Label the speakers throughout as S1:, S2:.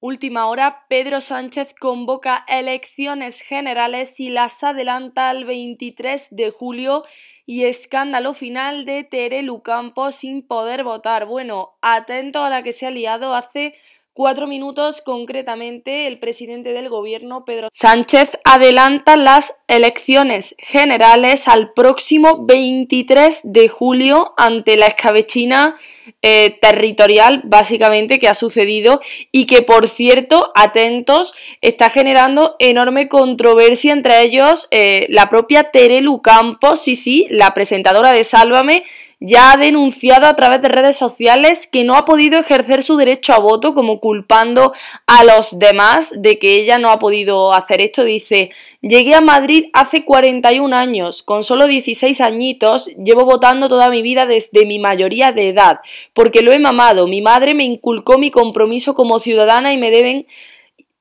S1: Última hora, Pedro Sánchez convoca elecciones generales y las adelanta al 23 de julio y escándalo final de Terelu Campos sin poder votar. Bueno, atento a la que se ha liado hace cuatro minutos concretamente, el presidente del gobierno, Pedro Sánchez, adelanta las elecciones generales al próximo 23 de julio ante la escabechina eh, territorial, básicamente, que ha sucedido y que, por cierto, atentos, está generando enorme controversia entre ellos eh, la propia Terelu Campos, sí, sí, la presentadora de Sálvame, ya ha denunciado a través de redes sociales que no ha podido ejercer su derecho a voto, como culpando a los demás de que ella no ha podido hacer esto. Dice, llegué a Madrid hace 41 años, con solo 16 añitos, llevo votando toda mi vida desde mi mayoría de edad, porque lo he mamado, mi madre me inculcó mi compromiso como ciudadana y me deben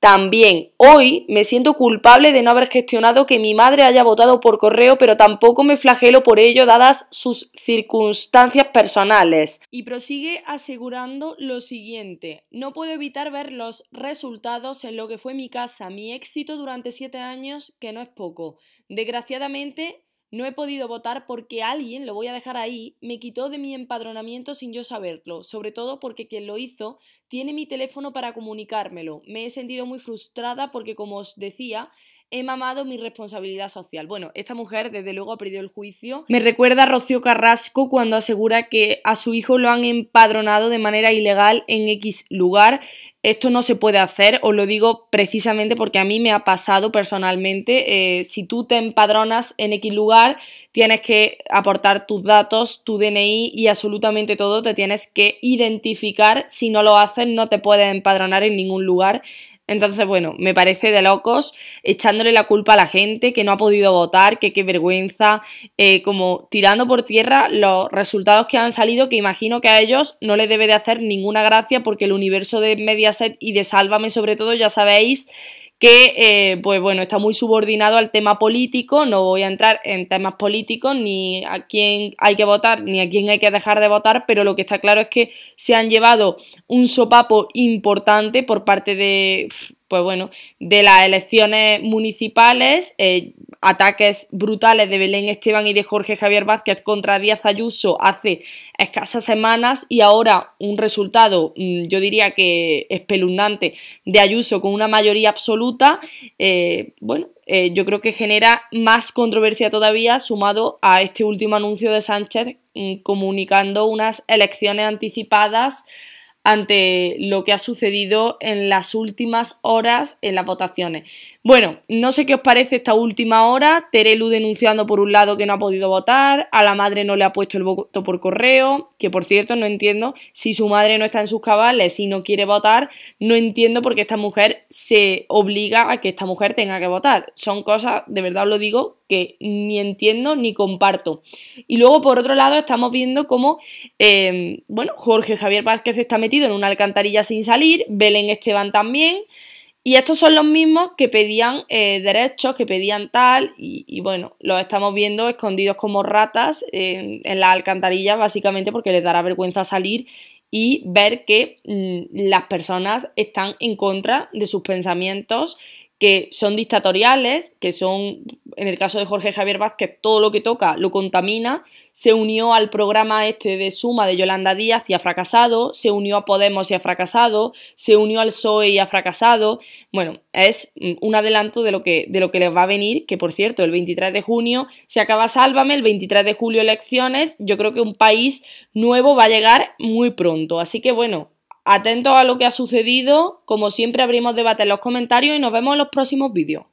S1: también hoy me siento culpable de no haber gestionado que mi madre haya votado por correo, pero tampoco me flagelo por ello dadas sus circunstancias personales. Y prosigue asegurando lo siguiente, no puedo evitar ver los resultados en lo que fue mi casa, mi éxito durante siete años, que no es poco. Desgraciadamente no he podido votar porque alguien, lo voy a dejar ahí, me quitó de mi empadronamiento sin yo saberlo, sobre todo porque quien lo hizo tiene mi teléfono para comunicármelo. Me he sentido muy frustrada porque, como os decía, he mamado mi responsabilidad social. Bueno, esta mujer desde luego ha perdido el juicio. Me recuerda a Rocío Carrasco cuando asegura que a su hijo lo han empadronado de manera ilegal en X lugar. Esto no se puede hacer, os lo digo precisamente porque a mí me ha pasado personalmente. Eh, si tú te empadronas en X lugar, tienes que aportar tus datos, tu DNI y absolutamente todo. Te tienes que identificar. Si no lo haces, no te puedes empadronar en ningún lugar entonces, bueno, me parece de locos echándole la culpa a la gente que no ha podido votar, que qué vergüenza, eh, como tirando por tierra los resultados que han salido, que imagino que a ellos no les debe de hacer ninguna gracia porque el universo de Mediaset y de Sálvame sobre todo, ya sabéis que eh, pues bueno, está muy subordinado al tema político, no voy a entrar en temas políticos ni a quién hay que votar ni a quién hay que dejar de votar, pero lo que está claro es que se han llevado un sopapo importante por parte de pues bueno, de las elecciones municipales, eh, ataques brutales de Belén Esteban y de Jorge Javier Vázquez contra Díaz Ayuso hace escasas semanas y ahora un resultado, mm, yo diría que espeluznante, de Ayuso con una mayoría absoluta, eh, bueno, eh, yo creo que genera más controversia todavía sumado a este último anuncio de Sánchez mm, comunicando unas elecciones anticipadas ante lo que ha sucedido en las últimas horas en las votaciones. Bueno, no sé qué os parece esta última hora, Terelu denunciando por un lado que no ha podido votar, a la madre no le ha puesto el voto por correo, que por cierto no entiendo si su madre no está en sus cabales y no quiere votar, no entiendo por qué esta mujer se obliga a que esta mujer tenga que votar. Son cosas, de verdad os lo digo, que ni entiendo ni comparto. Y luego, por otro lado, estamos viendo cómo, em, bueno, Jorge Javier Vázquez está metido en una alcantarilla sin salir, Belén Esteban también, y estos son los mismos que pedían eh, derechos, que pedían tal, y, bueno, los estamos viendo escondidos como ratas en, la alcantarilla, básicamente porque les dará vergüenza salir y ver que mm, las personas están en contra de sus pensamientos que son dictatoriales, que son, en el caso de Jorge Javier Vázquez, todo lo que toca lo contamina, se unió al programa este de Suma de Yolanda Díaz y ha fracasado, se unió a Podemos y ha fracasado, se unió al PSOE y ha fracasado. Bueno, es un adelanto de lo que, de lo que les va a venir, que por cierto, el 23 de junio se acaba Sálvame, el 23 de julio elecciones, yo creo que un país nuevo va a llegar muy pronto, así que bueno, Atentos a lo que ha sucedido, como siempre abrimos debate en los comentarios y nos vemos en los próximos vídeos.